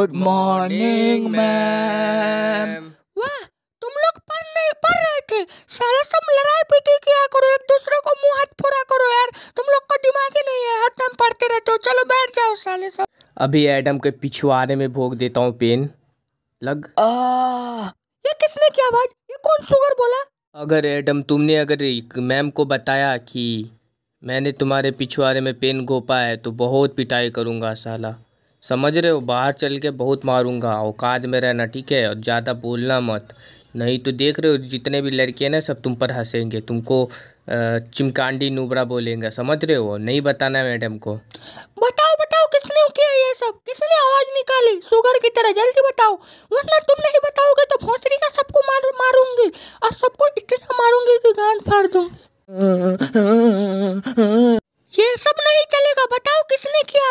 good morning ma'am वाह तुम लोग पढ़ नहीं पढ़ रहे थे सारे सब लड़ाई पीटी किया करो एक दूसरे को मुंह हाथ फोड़ा करो यार तुम लोग का दिमाग ही नहीं है हर टाइम पढ़ते रहते हो चलो बैठ जाओ साले सब अभी एडम के पिछवाड़े में भोग देता हूँ पेन लग आ, ये किसने की आवाज ये कौन सुगर बोला अगर एडम तुमने अगर मैम को बताया कि मैंने तुम्हारे पिछवाड़े में पेन घोपा है तो बहुत पिटाई करूंगा साला समझ रहे हो बाहर चल के बहुत मारूंगा औकात में रहना ठीक है और ज़्यादा बोलना मत नहीं तो देख रहे हो जितने भी लड़के हैं ना सब तुम पर हंसेंगे तुमको चिमकांडी नुबरा बोलेंगे समझ रहे हो नहीं बताना मैडम को बताओ बताओ किसने किया ये सब किसने आवाज़ निकाली शुगर की तरह जल्दी बताओ वरना तुम नहीं बताओगे तो भोसरी का सबको मार मारूंगी और सबको इतना मारूंगी कि गान फाड़ दूंगी ये सब नहीं चलेगा बताओ किसने किया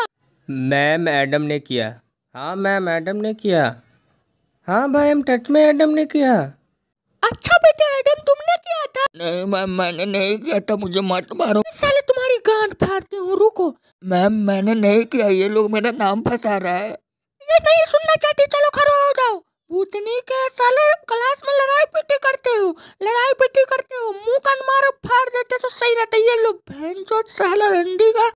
मैम एडम ने किया हाँ मैम एडम ने किया हाँ भाई हम टच में एडम ने किया अच्छा बेटा एडम तुमने किया था नहीं मैम मैंने नहीं किया था मुझे मत मारो साले तुम्हारी गांड फाड़ती हूँ रुको मैम मैंने नहीं किया ये लोग मेरा नाम फंसा रहा है ये नहीं सुनना चाहती चलो खड़ा हो जाओ भूतनी के साले क्लास में लड़ाई पिटी करते हो लड़ाई पिटी करते तो सही रहता है ये लो बहन चोट सहला रंडी का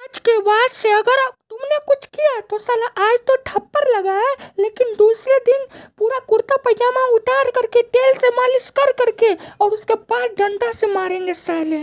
आज के बाद से अगर तुमने कुछ किया तो साला आज तो थप्पर लगा है लेकिन दूसरे दिन पूरा कुर्ता पजामा उतार करके तेल से मालिश कर करके और उसके पास डंडा से मारेंगे साले